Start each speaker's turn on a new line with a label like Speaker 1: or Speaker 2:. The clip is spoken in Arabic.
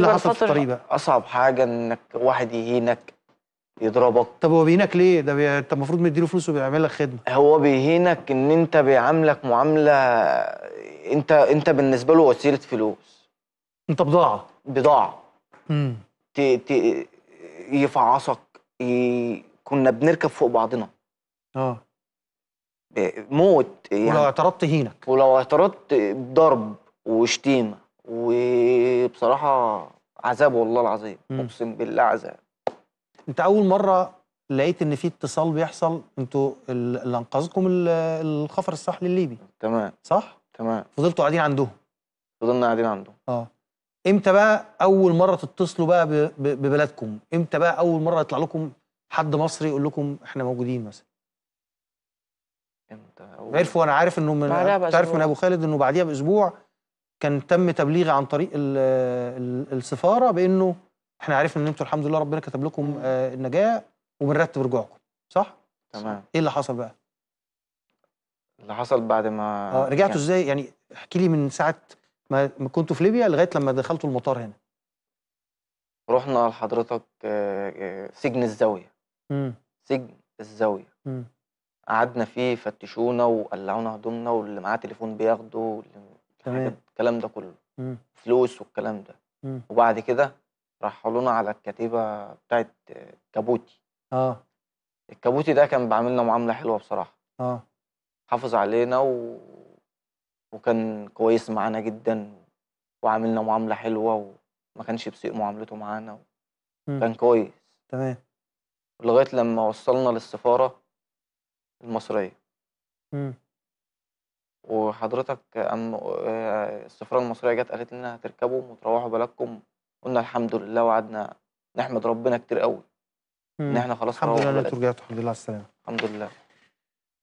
Speaker 1: اللي حصل في الطريق بقى
Speaker 2: اصعب حاجه انك واحد يهينك يضربك طب هو بيهينك ليه ده بي... انت المفروض مديله فلوس وبيعمل لك خدمه هو بيهينك ان انت بيعاملك معامله انت انت بالنسبه له وسيله فلوس انت بضاعه بضاعه امم ت... ت... يفعصك ي... كنا بنركب فوق بعضنا اه موت يعني ولو اعترضت هينك ولو اعترضت ضرب وشتيمه و بصراحه عذاب والله العظيم اقسم بالله عذاب
Speaker 1: انت اول مره لقيت ان في اتصال بيحصل انتوا اللي انقذكم الخفر الساحلي الليبي تمام صح تمام فضلتوا قاعدين عندهم فضلنا قاعدين عندهم اه امتى بقى اول مره تتصلوا بقى ببلدكم امتى بقى اول مره يطلع لكم حد مصري يقول لكم احنا موجودين مثلا
Speaker 2: امتى عرفوا
Speaker 1: انا عارف انه من تعرف من ابو خالد انه بعديها باسبوع كان تم تبليغي عن طريق السفاره بانه احنا عرفنا ان انتوا الحمد لله ربنا كتب لكم آه، النجاه وبنرتب رجوعكم صح؟ تمام ايه اللي حصل بقى؟
Speaker 2: اللي حصل بعد ما اه رجعتوا ازاي؟
Speaker 1: يعني احكي لي من ساعه ما كنتوا في ليبيا لغايه لما دخلتوا المطار هنا
Speaker 2: رحنا لحضرتك آه، آه، سجن الزاويه امم سجن الزاويه امم قعدنا فيه فتشونا وقلعونا هدومنا واللي معاه تليفون بياخده تمام والكلام ده كله مم. فلوس والكلام ده مم. وبعد كده راح لنا على الكتيبه بتاعت كابوتي اه الكابوتي ده كان بيعاملنا معامله حلوه بصراحه اه حافظ علينا و... وكان كويس معانا جدا وعاملنا معامله حلوه وما كانش بسيء معاملته معانا و... كان كويس تمام لغايه لما وصلنا للسفاره المصريه وحضرتك قام آه، السفاره المصريه جت قالت لنا هتركبوا وتروحوا بلدكم قلنا الحمد لله وقعدنا نحمد ربنا كتير قوي
Speaker 1: ان احنا خلاص الحمد لله انتوا رجعتوا الحمد لله على السلامه
Speaker 2: الحمد لله